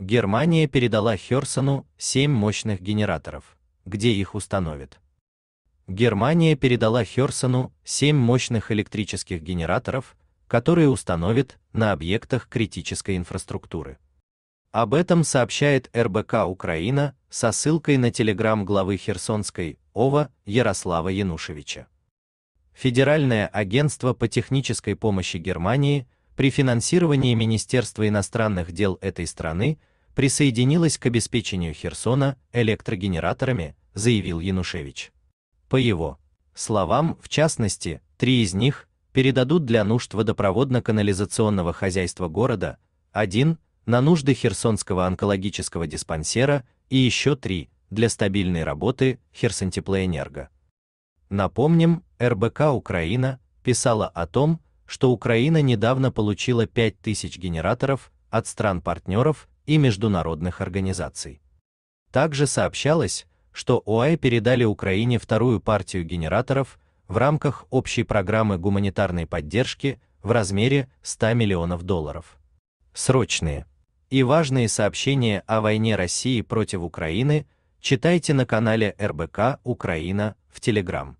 Германия передала Херсону 7 мощных генераторов, где их установят. Германия передала Херсону 7 мощных электрических генераторов, которые установят на объектах критической инфраструктуры. Об этом сообщает РБК Украина со ссылкой на телеграм главы Херсонской ОВА Ярослава Янушевича. Федеральное агентство по технической помощи Германии – при финансировании Министерства иностранных дел этой страны присоединилась к обеспечению Херсона электрогенераторами, заявил Янушевич. По его словам, в частности, три из них передадут для нужд водопроводно-канализационного хозяйства города, один на нужды Херсонского онкологического диспансера и еще три для стабильной работы Херсантеплоэнерго. Напомним, РБК Украина писала о том, что Украина недавно получила 5000 генераторов от стран-партнеров и международных организаций. Также сообщалось, что ОАЭ передали Украине вторую партию генераторов в рамках общей программы гуманитарной поддержки в размере 100 миллионов долларов. Срочные и важные сообщения о войне России против Украины читайте на канале РБК Украина в Телеграм.